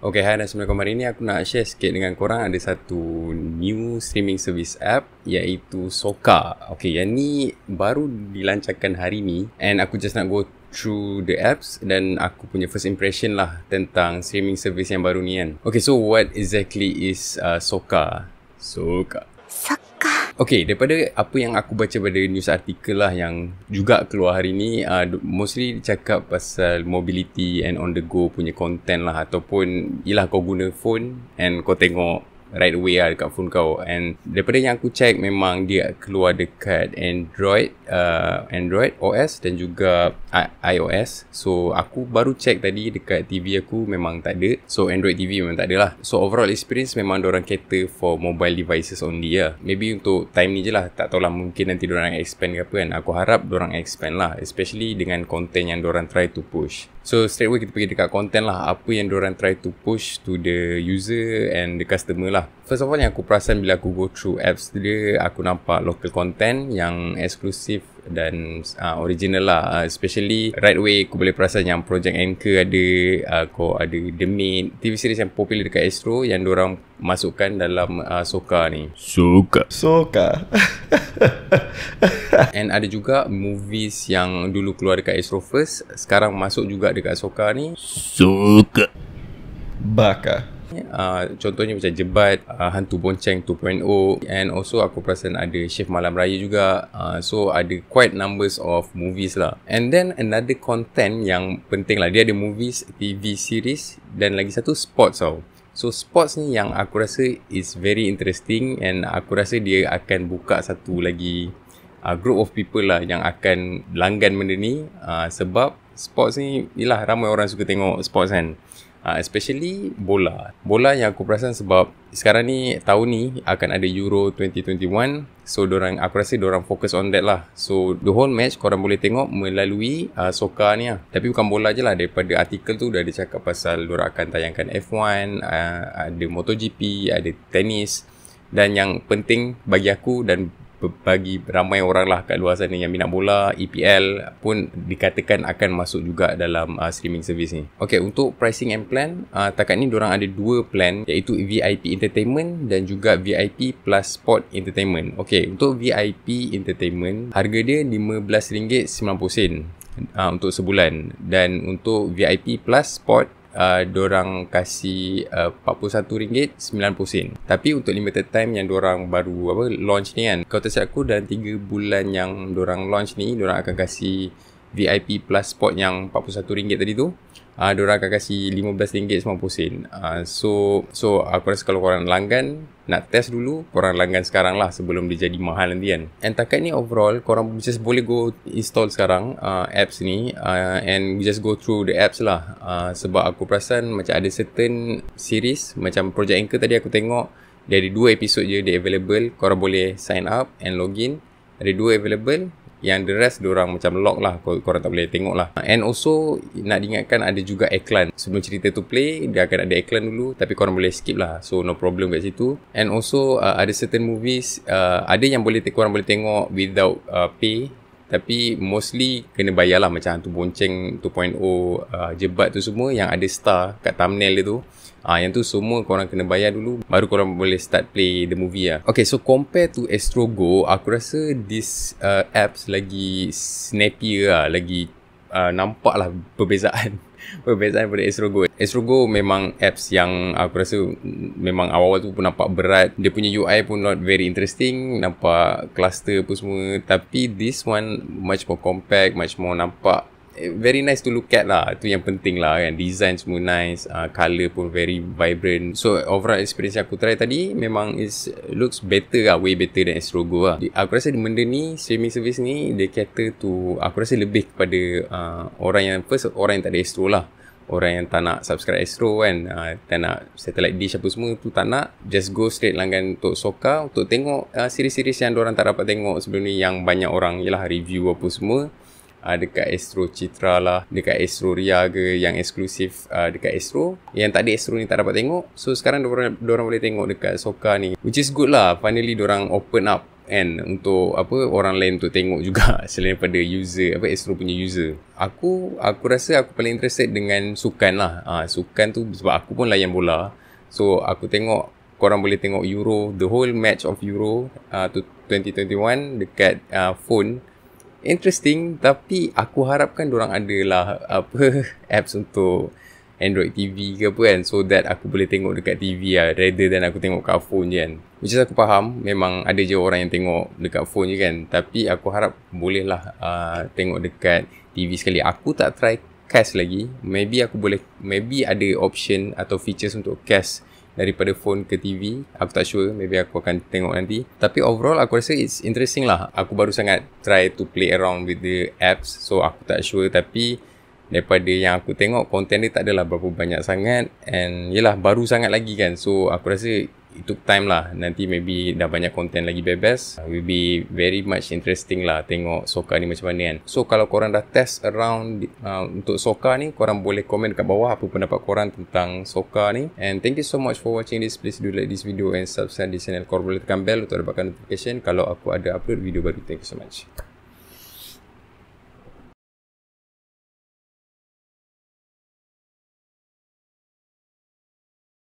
Okay, hai dan semua hari ini aku nak share sikit dengan korang ada satu new streaming service app iaitu Soka. Okay, yang ni baru dilancarkan hari ni and aku just nak go through the apps dan aku punya first impression lah tentang streaming service yang baru ni kan. Okay, so what exactly is uh, Soka? Soka. Soka. Okay, daripada apa yang aku baca pada news artikel lah yang juga keluar hari ni, uh, mostly cakap pasal mobility and on the go punya content lah ataupun, ialah kau guna phone and kau tengok right away lah dekat phone kau and daripada yang aku check memang dia keluar dekat Android uh, Android OS dan juga uh, I- iOS so aku baru check tadi dekat TV aku memang tak ada so Android TV memang tak ada lah so overall experience memang orang cater for mobile devices only lah maybe untuk time ni je lah tak tahulah mungkin nanti orang expand ke apa kan aku harap orang expand lah especially dengan content yang orang try to push So straight away kita pergi dekat content lah Apa yang diorang try to push to the user and the customer lah First of all yang aku perasan bila aku go through apps dia Aku nampak local content yang eksklusif dan uh, original lah uh, especially right away aku boleh perasan yang project anchor ada uh, ah, kau ada the main TV series yang popular dekat Astro yang orang masukkan dalam uh, Soka ni Soka Soka and ada juga movies yang dulu keluar dekat Astro first sekarang masuk juga dekat Soka ni Soka Baka uh, contohnya macam jebat uh, hantu bonceng 2.0 and also aku perasan ada Chef malam raya juga uh, so ada quite numbers of movies lah and then another content yang penting lah dia ada movies TV series dan lagi satu sports tau So sports ni yang aku rasa is very interesting and aku rasa dia akan buka satu lagi uh, group of people lah yang akan langgan benda ni uh, sebab sports ni yalah ramai orang suka tengok sports kan uh, especially bola bola yang aku perasan sebab sekarang ni tahun ni akan ada Euro 2021 so orang aku rasa orang fokus on that lah so the whole match korang boleh tengok melalui uh, ah, soka ni lah tapi bukan bola je lah daripada artikel tu dah ada cakap pasal orang akan tayangkan F1 uh, ah, ada MotoGP ada tenis dan yang penting bagi aku dan bagi ramai orang lah kat luar sana yang minat bola, EPL pun dikatakan akan masuk juga dalam uh, streaming service ni. Okay, untuk pricing and plan, uh, takat ni orang ada dua plan iaitu VIP Entertainment dan juga VIP Plus Sport Entertainment. Okay, untuk VIP Entertainment, harga dia RM15.90 uh, untuk sebulan dan untuk VIP Plus Sport uh, orang kasi uh, RM41.90 tapi untuk limited time yang orang baru apa launch ni kan kalau tersiap aku dalam 3 bulan yang orang launch ni orang akan kasih. VIP plus spot yang RM41 tadi tu uh, Diorang akan kasi RM15.90 uh, ah, So so aku rasa kalau korang langgan Nak test dulu Korang langgan sekarang lah Sebelum dia jadi mahal nanti kan And takat ni overall Korang just boleh go install sekarang uh, Apps ni uh, And just go through the apps lah uh, Sebab aku perasan Macam ada certain series Macam Project Anchor tadi aku tengok Dia ada dua episod je Dia available Korang boleh sign up And login ada dua available yang the rest orang macam lock lah kor- korang tak boleh tengok lah and also nak diingatkan ada juga iklan sebelum cerita tu play dia akan ada iklan dulu tapi korang boleh skip lah so no problem kat situ and also uh, ada certain movies uh, ada yang boleh korang boleh tengok without uh, pay tapi mostly kena bayar lah macam tu bonceng 2.0 uh, jebat tu semua yang ada star kat thumbnail dia tu. Ah uh, yang tu semua korang kena bayar dulu baru korang boleh start play the movie lah. Okay so compare to Astro Go aku rasa this uh, apps lagi snappier lah lagi uh, nampak lah perbezaan perbezaan pada Astro Go Astro Go memang apps yang aku rasa memang awal-awal tu pun nampak berat dia punya UI pun not very interesting nampak cluster pun semua tapi this one much more compact much more nampak Eh, very nice to look at lah tu yang penting lah kan design semua nice uh, ah, color pun very vibrant so overall experience aku try tadi memang is looks better lah way better than Astrogo lah aku rasa benda ni streaming service ni dia cater to aku rasa lebih kepada uh, orang yang first orang yang tak ada Astro lah orang yang tak nak subscribe Astro kan uh, tak nak satellite dish apa semua tu tak nak just go straight langgan untuk Soka untuk tengok uh, series-series yang orang tak dapat tengok sebelum ni yang banyak orang ialah review apa semua uh, dekat Astro Citra lah, dekat Astro Ria ke yang eksklusif uh, dekat Astro. Yang tak ada Astro ni tak dapat tengok. So sekarang diorang, orang boleh tengok dekat Soka ni. Which is good lah. Finally orang open up and untuk apa orang lain tu tengok juga selain daripada user apa Astro punya user aku aku rasa aku paling interested dengan sukan lah ha, sukan tu sebab aku pun layan bola so aku tengok korang boleh tengok Euro the whole match of Euro uh, to 2021 dekat uh, phone interesting tapi aku harapkan orang lah apa apps untuk Android TV ke apa kan so that aku boleh tengok dekat TV lah rather than aku tengok kat phone je kan which is aku faham memang ada je orang yang tengok dekat phone je kan tapi aku harap boleh lah uh, tengok dekat TV sekali aku tak try cast lagi maybe aku boleh maybe ada option atau features untuk cast daripada phone ke TV. Aku tak sure, maybe aku akan tengok nanti. Tapi overall aku rasa it's interesting lah. Aku baru sangat try to play around with the apps. So aku tak sure tapi daripada yang aku tengok konten dia tak adalah berapa banyak sangat and yelah baru sangat lagi kan so aku rasa it took time lah nanti maybe dah banyak content lagi bebas uh, will be very much interesting lah tengok Soka ni macam mana kan so kalau korang dah test around uh, untuk Soka ni korang boleh komen kat bawah apa pendapat korang tentang Soka ni and thank you so much for watching this please do like this video and subscribe di channel korang boleh tekan bell untuk dapatkan notification kalau aku ada upload video baru thank you so much